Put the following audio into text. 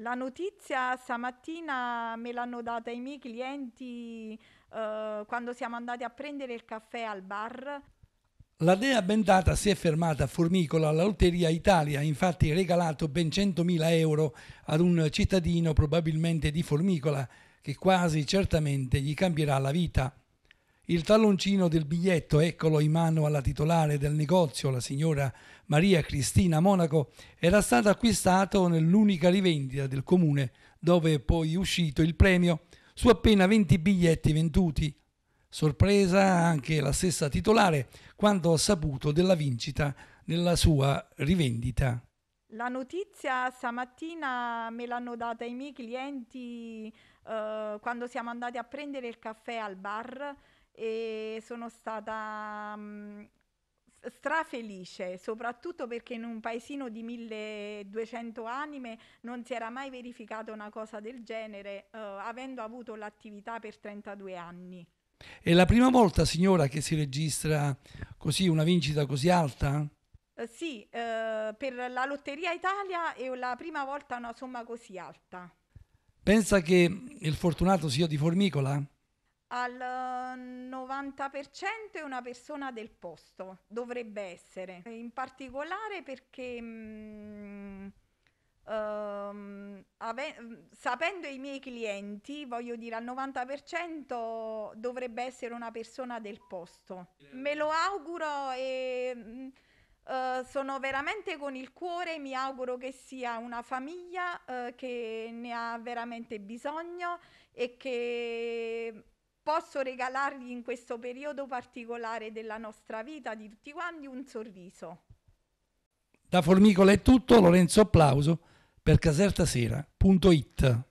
La notizia stamattina me l'hanno data i miei clienti eh, quando siamo andati a prendere il caffè al bar. La dea bendata si è fermata a Formicola alla Lotteria Italia, infatti regalato ben 100.000 euro ad un cittadino probabilmente di Formicola che quasi certamente gli cambierà la vita. Il talloncino del biglietto, eccolo in mano alla titolare del negozio, la signora Maria Cristina Monaco, era stato acquistato nell'unica rivendita del comune dove è poi uscito il premio su appena 20 biglietti venduti. Sorpresa anche la stessa titolare quando ha saputo della vincita nella sua rivendita. La notizia stamattina me l'hanno data i miei clienti eh, quando siamo andati a prendere il caffè al bar e sono stata mm, strafelice, soprattutto perché in un paesino di 1200 anime non si era mai verificata una cosa del genere, eh, avendo avuto l'attività per 32 anni. È la prima volta, signora, che si registra così una vincita così alta? Eh, sì, eh, per la Lotteria Italia è la prima volta una somma così alta. Pensa che il fortunato sia di Formicola? Al 90% è una persona del posto, dovrebbe essere, in particolare perché mh, um, ehm, ave- sapendo i miei clienti, voglio dire al 90% dovrebbe essere una persona del posto. Me lo auguro e... Mh, mm, eh, Uh, sono veramente con il cuore, mi auguro che sia una famiglia uh, che ne ha veramente bisogno e che posso regalargli in questo periodo particolare della nostra vita, di tutti quanti, un sorriso. Da Formicola è tutto, Lorenzo Applauso per casertasera.it.